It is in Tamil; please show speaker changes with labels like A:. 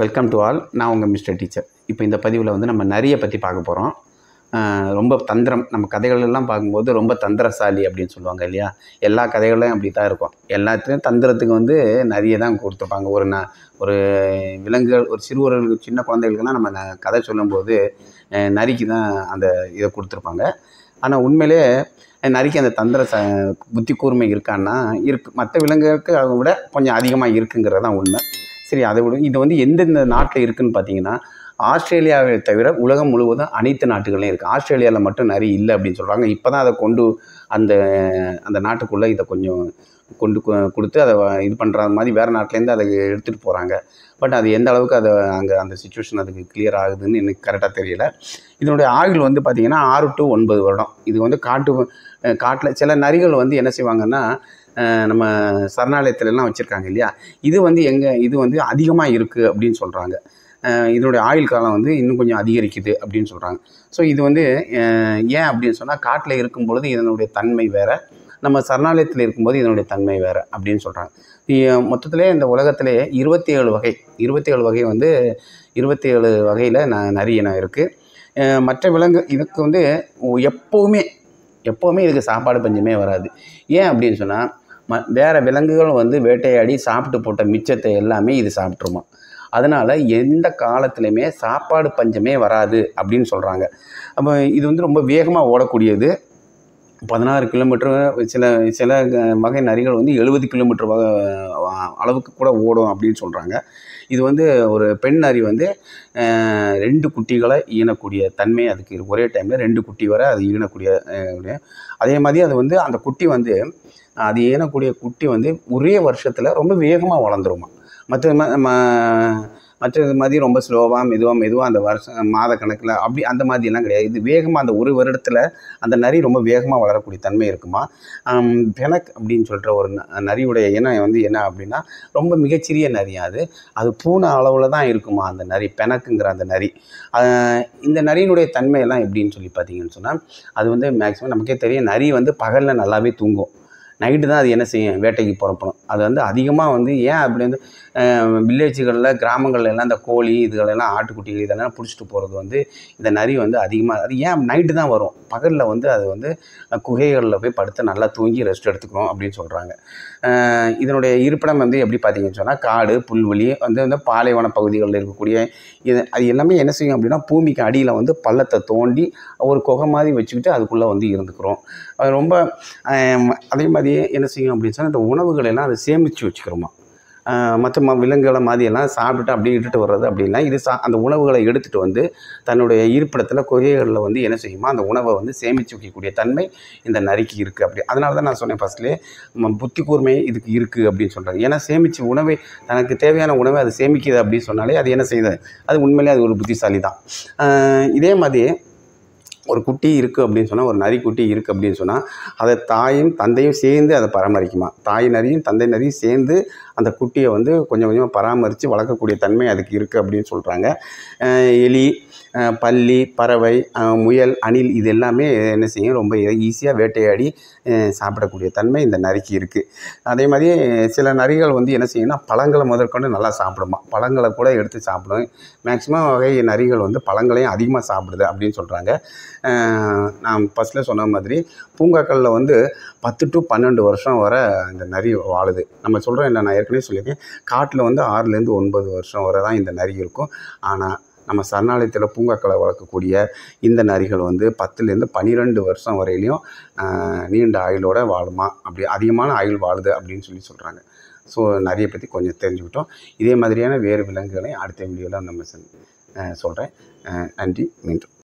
A: வெல்கம் டு ஆல் நான் உங்கள் மிஸ்டர் டீச்சர் இப்போ இந்த பதிவில் வந்து நம்ம நிறைய பற்றி பார்க்க போகிறோம் ரொம்ப தந்திரம் நம்ம கதைகளெல்லாம் பார்க்கும்போது ரொம்ப தந்திரசாலி அப்படின்னு சொல்லுவாங்க இல்லையா எல்லா கதைகளும் அப்படி தான் இருக்கும் எல்லாத்துலேயும் தந்திரத்துக்கு வந்து நிறைய தான் கொடுத்துருப்பாங்க ஒரு ந ஒரு விலங்குகள் ஒரு சிறுவர்களுக்கு சின்ன குழந்தைகளுக்குலாம் நம்ம கதை சொல்லும்போது நரிக்கு தான் அந்த இதை கொடுத்துருப்பாங்க ஆனால் உண்மையிலே நரிக்கு அந்த தந்திர ச புத்தி கூர்மை இருக்கான்னா இருக்குது மற்ற விலங்குகளுக்கு அதை விட கொஞ்சம் அதிகமாக இருக்குங்கிறது தான் உண்மை சரி அதை விட இது வந்து எந்தெந்த நாட்டில் இருக்குதுன்னு பார்த்தீங்கன்னா ஆஸ்திரேலியாவை தவிர உலகம் முழுவதும் அனைத்து நாட்டுகள்லையும் இருக்குது ஆஸ்திரேலியாவில் மட்டும் நிறைய இல்லை அப்படின்னு சொல்கிறாங்க இப்போ தான் அதை கொண்டு அந்த அந்த நாட்டுக்குள்ளே இதை கொஞ்சம் கொண்டு கொடுத்து அதை இது பண்ணுற மாதிரி வேறு நாட்டிலேருந்து அதை எடுத்துகிட்டு போகிறாங்க பட் அது எந்த அளவுக்கு அதை அங்கே அந்த சுச்சுவேஷன் அதுக்கு கிளியர் ஆகுதுன்னு எனக்கு கரெக்டாக தெரியல இதனுடைய ஆயுள் வந்து பார்த்திங்கன்னா ஆறு டு ஒன்பது வருடம் இது வந்து காட்டு காட்டில் சில நரிகள் வந்து என்ன செய்வாங்கன்னா நம்ம சரணாலயத்துலலாம் வச்சுருக்காங்க இல்லையா இது வந்து எங்கே இது வந்து அதிகமாக இருக்குது அப்படின்னு சொல்கிறாங்க இதனுடைய ஆயுள் காலம் வந்து இன்னும் கொஞ்சம் அதிகரிக்குது அப்படின்னு சொல்கிறாங்க ஸோ இது வந்து ஏன் அப்படின்னு சொன்னால் காட்டில் இருக்கும் பொழுது இதனுடைய தன்மை வேறு நம்ம சரணாலயத்தில் இருக்கும்போது இதனுடைய தன்மை வேறு அப்படின்னு சொல்கிறாங்க மொத்தத்திலே இந்த உலகத்திலே இருபத்தி ஏழு வகை இருபத்தி ஏழு வகை வந்து இருபத்தி ஏழு வகையில் நான் நிறைய இனம் இருக்குது மற்ற விலங்கு இதுக்கு வந்து எப்போவுமே எப்போவுமே இதுக்கு சாப்பாடு பஞ்சமே வராது ஏன் அப்படின்னு சொன்னால் ம வேறு விலங்குகளும் வந்து வேட்டையாடி சாப்பிட்டு போட்ட மிச்சத்தை எல்லாமே இது சாப்பிட்ருமா அதனால் எந்த காலத்துலையுமே சாப்பாடு பஞ்சமே வராது அப்படின்னு சொல்கிறாங்க அப்போ இது வந்து ரொம்ப வேகமாக ஓடக்கூடியது பதினாறு கிலோமீட்டர் சில சில வகை நரிகள் வந்து எழுபது கிலோமீட்டர் அளவுக்கு கூட ஓடும் அப்படின்னு சொல்கிறாங்க இது வந்து ஒரு பெண் அரி வந்து ரெண்டு குட்டிகளை ஈனக்கூடிய தன்மை அதுக்கு ஒரே டைமில் ரெண்டு குட்டி வரை அது ஈனக்கூடிய அதே மாதிரி அது வந்து அந்த குட்டி வந்து அது ஈனக்கூடிய குட்டி வந்து ஒரே வருஷத்தில் ரொம்ப வேகமாக வளர்ந்துருமா மற்ற மற்றது மாதிரி ரொம்ப ஸ்லோவாக மெதுவாக மெதுவாக அந்த வருஷம் மாத கணக்கில் அப்படி அந்த மாதிரிலாம் கிடையாது இது வேகமாக அந்த ஒரு வருடத்தில் அந்த நரி ரொம்ப வேகமாக வளரக்கூடிய தன்மை இருக்குமா பெனக் அப்படின்னு சொல்கிற ஒரு நரியுடைய இனம் வந்து என்ன அப்படின்னா ரொம்ப மிகச்சிறிய நரியாது அது அது பூனை அளவில் தான் இருக்குமா அந்த நரி பெனக்குங்கிற அந்த நரி இந்த நரியினுடைய தன்மையெல்லாம் எப்படின்னு சொல்லி பார்த்தீங்கன்னு சொன்னால் அது வந்து மேக்ஸிமம் நமக்கே தெரியும் நரி வந்து பகலில் நல்லாவே தூங்கும் நைட்டு தான் அது என்ன செய்யும் வேட்டைக்கு புறப்படும் அது வந்து அதிகமாக வந்து ஏன் அப்படி வந்து வில்லேஜுகளில் கிராமங்கள்ல எல்லாம் இந்த கோழி இதுகளெல்லாம் ஆட்டுக்குட்டிகள் இதெல்லாம் பிடிச்சிட்டு போகிறது வந்து இந்த நரி வந்து அதிகமாக அது ஏன் நைட்டு தான் வரும் பகலில் வந்து அது வந்து குகைகளில் போய் படுத்து நல்லா தூங்கி ரெஸ்ட் எடுத்துக்கணும் அப்படின்னு சொல்கிறாங்க இதனுடைய இருப்பிடம் வந்து எப்படி பார்த்தீங்கன்னு சொன்னால் காடு புல்வெளி வந்து வந்து பாலைவன பகுதிகளில் இருக்கக்கூடிய இது அது எல்லாமே என்ன செய்யும் அப்படின்னா பூமிக்கு அடியில் வந்து பள்ளத்தை தோண்டி ஒரு குகை மாதிரி வச்சுக்கிட்டு அதுக்குள்ளே வந்து இருந்துக்கிறோம் ரொம்ப அதே மாதிரி அதையே என்ன செய்யும் அப்படின்னு சொன்னால் இந்த உணவுகளை எல்லாம் அதை சேமித்து வச்சுக்கிறோமா மற்ற ம விலங்குகளை மாதிரியெல்லாம் சாப்பிட்டு அப்படியே இட்டுட்டு வர்றது அப்படின்னா இது சா அந்த உணவுகளை எடுத்துகிட்டு வந்து தன்னுடைய இருப்பிடத்தில் குகைகளில் வந்து என்ன செய்யுமா அந்த உணவை வந்து சேமித்து வைக்கக்கூடிய தன்மை இந்த நரிக்கு இருக்குது அப்படி அதனால தான் நான் சொன்னேன் ஃபஸ்ட்லேயே புத்தி கூர்மை இதுக்கு இருக்குது அப்படின்னு சொல்கிறாங்க ஏன்னா சேமித்து உணவை தனக்கு தேவையான உணவை அது சேமிக்குது அப்படின்னு சொன்னாலே அது என்ன செய்யுது அது உண்மையிலே அது ஒரு புத்திசாலி தான் இதே மாதிரியே ஒரு குட்டி இருக்குது அப்படின்னு சொன்னால் ஒரு நரிக்குட்டி இருக்குது அப்படின்னு சொன்னால் அதை தாயும் தந்தையும் சேர்ந்து அதை பராமரிக்குமா தாய் நரியும் தந்தை நரியும் சேர்ந்து அந்த குட்டியை வந்து கொஞ்சம் கொஞ்சமாக பராமரித்து வளர்க்கக்கூடிய தன்மை அதுக்கு இருக்குது அப்படின்னு சொல்கிறாங்க எலி பள்ளி பறவை முயல் அணில் இது எல்லாமே என்ன செய்யும் ரொம்ப ஈஸியாக வேட்டையாடி சாப்பிடக்கூடிய தன்மை இந்த நரிக்கு இருக்குது அதே மாதிரி சில நரிகள் வந்து என்ன செய்யும்னா பழங்களை முதற்கொண்டு நல்லா சாப்பிடுமா பழங்களை கூட எடுத்து சாப்பிடும் மேக்சிமம் வகை நரிகள் வந்து பழங்களையும் அதிகமாக சாப்பிடுது அப்படின்னு சொல்கிறாங்க நான் ஃபஸ்ட்டில் சொன்ன மாதிரி பூங்காக்களில் வந்து பத்து டு பன்னெண்டு வருஷம் வர இந்த நரி வாழுது நம்ம சொல்கிறோம் இல்லை நான் ஏற்கனவே சொல்லியிருக்கேன் காட்டில் வந்து ஆறுலேருந்து ஒன்பது வருஷம் வரை தான் இந்த நரி இருக்கும் ஆனால் நம்ம சரணாலயத்தில் பூங்காக்களை வளர்க்கக்கூடிய இந்த நரிகள் வந்து பத்துலேருந்து பன்னிரெண்டு வருஷம் வரையிலையும் நீண்ட ஆயுளோட வாழுமா அப்படி அதிகமான ஆயுள் வாழுது அப்படின்னு சொல்லி சொல்கிறாங்க ஸோ நிறைய பற்றி கொஞ்சம் தெரிஞ்சுக்கிட்டோம் இதே மாதிரியான வேறு விலங்குகளை அடுத்த வீடியோவில் நம்ம சொல்கிறேன் நன்றி மீண்டும்